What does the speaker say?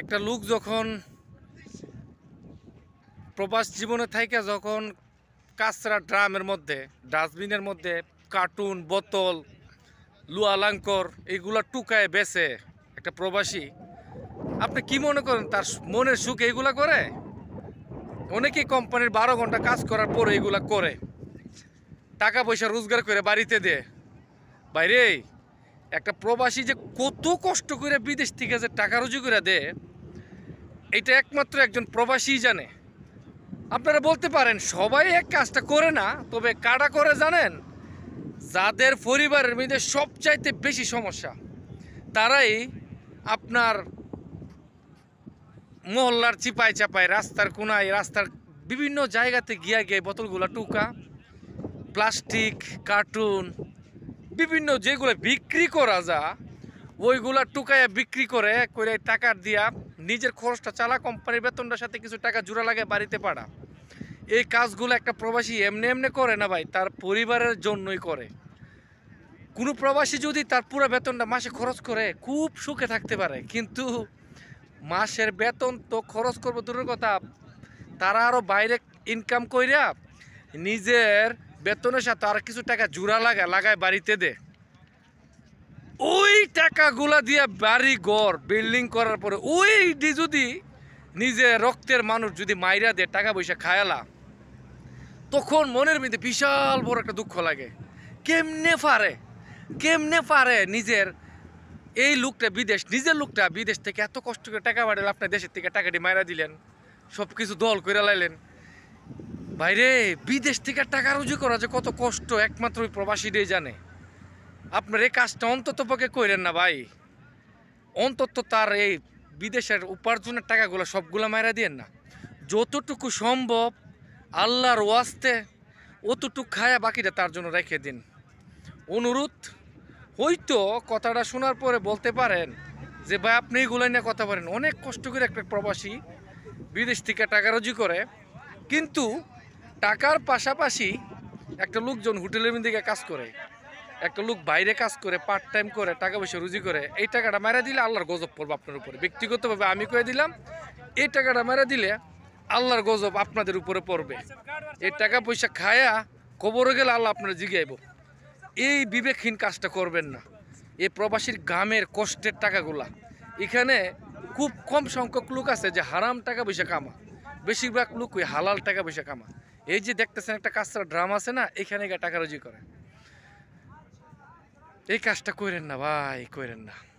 একটা লোক যখন প্রবাস জীবনে থাকে যখন কাঁচরা ড্রামের মধ্যে ডাস্টবিনের মধ্যে কার্টুন বোতল লুয়ালাঙ্কর এইগুলা টুকায় বেছে একটা প্রবাসী আপনি কি মনে করেন তার মনের সুখ এইগুলা করে অনেকেই কোম্পানির বারো ঘন্টা কাজ করার পরে এইগুলা করে টাকা পয়সা রোজগার করে বাড়িতে দে বাইরে একটা প্রবাসী যে কত কষ্ট করে বিদেশ থেকে যে টাকা রুজি করে দেয় এটা একমাত্র একজন প্রবাসী জানে আপনারা বলতে পারেন সবাই এক কাজটা করে না তবে কারা করে জানেন যাদের পরিবারের মধ্যে সবচাইতে বেশি সমস্যা তারাই আপনার মহল্লার চিপায় চাপায় রাস্তার কোনায় রাস্তার বিভিন্ন জায়গাতে গিয়া গিয়ে বোতলগুলা টুকা প্লাস্টিক কার্টুন বিভিন্ন যেগুলো বিক্রি করা যা ওইগুলা টুকাইয়া বিক্রি করে করে টাকা দিয়া নিজের খরচটা চালা কোম্পানির বেতনটার সাথে কিছু টাকা জোড়া লাগে বাড়িতে পাড়া এই কাজগুলো একটা প্রবাসী এমনি এমনি করে না ভাই তার পরিবারের জন্যই করে কোনো প্রবাসী যদি তার পুরো বেতনটা মাসে খরচ করে খুব সুখে থাকতে পারে কিন্তু মাসের বেতন তো খরচ করবো দূরের কথা তারা আরও বাইরে ইনকাম কইরা নিজের বেতনের সাথে আর কিছু টাকা জোড়া লাগা লাগায় বাড়িতে দে ওই টাকাগুলা দিয়ে বাড়ি ঘর বিল্ডিং করার পরে ওই যদি নিজে রক্তের মানুষ যদি মাইরা দেয় টাকা পয়সা খায়ালা তখন মনের মধ্যে বিশাল বড় একটা দুঃখ লাগে কেমনে পারে কেমনে পারে নিজের এই লোকটা বিদেশ নিজের লোকটা বিদেশ থেকে এত কষ্ট করে টাকা বাড়াল আপনার দেশের থেকে টাকাটি মাইরা দিলেন সব কিছু দল করে লাইলেন বাইরে বিদেশ থেকে টাকা রুজি করা যে কত কষ্ট একমাত্র ওই প্রবাসীরাই জানে আপনার এই কাজটা অন্তত পক্ষে করেন না ভাই অন্তত তার এই বিদেশের উপার্জনের টাকাগুলো সবগুলো মায়েরা দিয়ে না যতটুকু সম্ভব আল্লাহর ওয়াস্তে অতটুকু খায়া বাকিটা তার জন্য রেখে দিন অনুরোধ হয়তো কথাটা শোনার পরে বলতে পারেন যে ভাই আপনি এগুলো নিয়ে কথা বলেন অনেক কষ্ট করে একটা প্রবাসী বিদেশ থেকে টাকা রুজি করে কিন্তু টাকার পাশাপাশি একটা লোকজন হোটেলের দিকে কাজ করে একটা লোক বাইরে কাজ করে পার্ট টাইম করে টাকা পয়সা রুজি করে এই টাকাটা মারা দিলে আল্লাহর গজব পড়বে আপনার উপরে ব্যক্তিগতভাবে আমি কয়ে দিলাম এই টাকাটা মারা দিলে আল্লাহর গজব আপনাদের উপরে পড়বে এই টাকা পয়সা খায়া কবরে গেলে আল্লাহ আপনারা জিগাইব এই বিবেকহীন কাজটা করবেন না এই প্রবাসীর গ্রামের কষ্টের টাকাগুলা এখানে খুব কম সংখ্যক লোক আছে যে হারাম টাকা পয়সা কামা বেশিরভাগ লোক ওই হালাল টাকা পয়সা কামা এই যে দেখতেছেন একটা কাঁচরা ড্রাম আছে না এখানে গিয়ে টাকা রুজি করে এই কাজটা করেন না ভাই করেন না